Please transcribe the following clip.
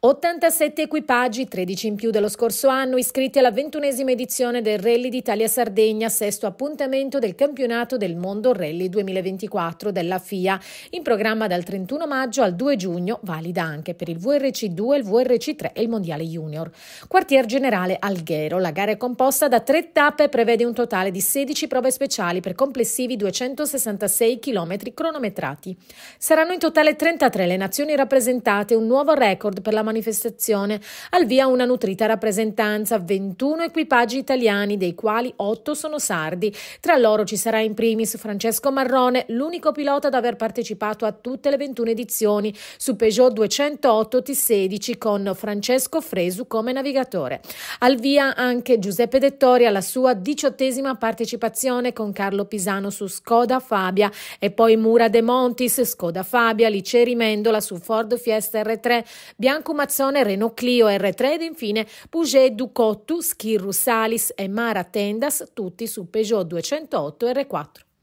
87 equipaggi, 13 in più dello scorso anno, iscritti alla ventunesima edizione del Rally d'Italia Sardegna, sesto appuntamento del campionato del mondo Rally 2024 della FIA, in programma dal 31 maggio al 2 giugno, valida anche per il VRC2, il VRC3 e il Mondiale Junior. Quartier Generale Alghero, la gara è composta da tre tappe e prevede un totale di 16 prove speciali per complessivi 266 km cronometrati. Saranno in totale 33 le nazioni rappresentate, un nuovo record per la manifestazione al via una nutrita rappresentanza, 21 equipaggi italiani, dei quali 8 sono sardi. Tra loro ci sarà in primis Francesco Marrone, l'unico pilota ad aver partecipato a tutte le 21 edizioni su Peugeot 208 T16 con Francesco Fresu come navigatore. Al via anche Giuseppe Dettori alla sua diciottesima partecipazione con Carlo Pisano su Skoda Fabia e poi Mura De Montis, Skoda Fabia, Liceri Mendola su Ford Fiesta R3, Bianco Mazzone, Renault Clio R3 ed infine Puget Ducottu, Schirru Salis e Mara Tendas, tutti su Peugeot 208 R4.